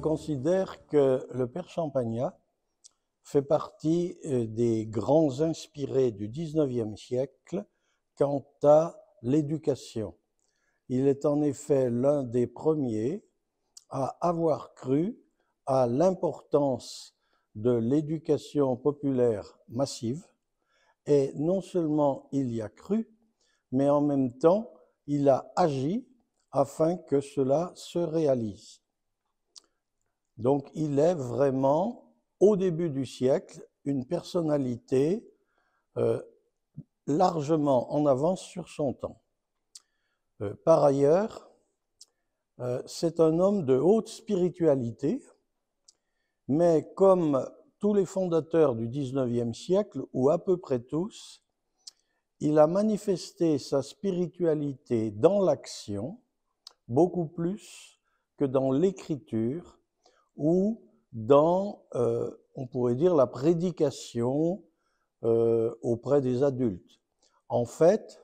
considère que le père Champagnat fait partie euh, des grands inspirés du 19e siècle quant à l'éducation. Il est en effet l'un des premiers à avoir cru à l'importance de l'éducation populaire massive et non seulement il y a cru, mais en même temps il a agi afin que cela se réalise. Donc il est vraiment, au début du siècle, une personnalité euh, largement en avance sur son temps. Euh, par ailleurs, euh, c'est un homme de haute spiritualité, mais comme tous les fondateurs du XIXe siècle, ou à peu près tous, il a manifesté sa spiritualité dans l'action beaucoup plus que dans l'écriture ou dans, euh, on pourrait dire, la prédication euh, auprès des adultes. En fait,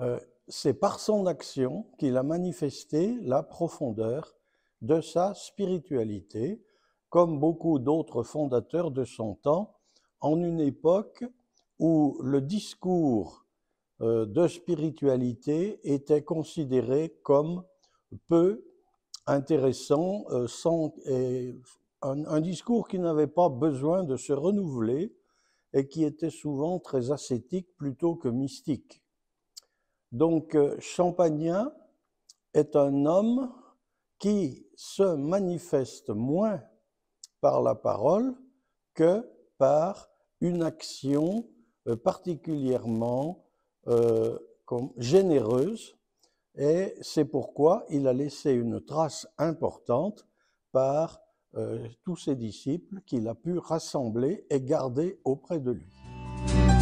euh, c'est par son action qu'il a manifesté la profondeur de sa spiritualité, comme beaucoup d'autres fondateurs de son temps, en une époque où le discours de spiritualité était considéré comme peu intéressant, euh, un, discours qui n'avait pas besoin de se renouveler et qui était souvent très ascétique plutôt que mystique. Donc euh, Champagnat est un homme qui se manifeste moins par la parole que par une action euh, particulièrement généreuse et c'est pourquoi il a laissé une trace importante par euh, tous ses disciples qu'il a pu rassembler et garder auprès de lui.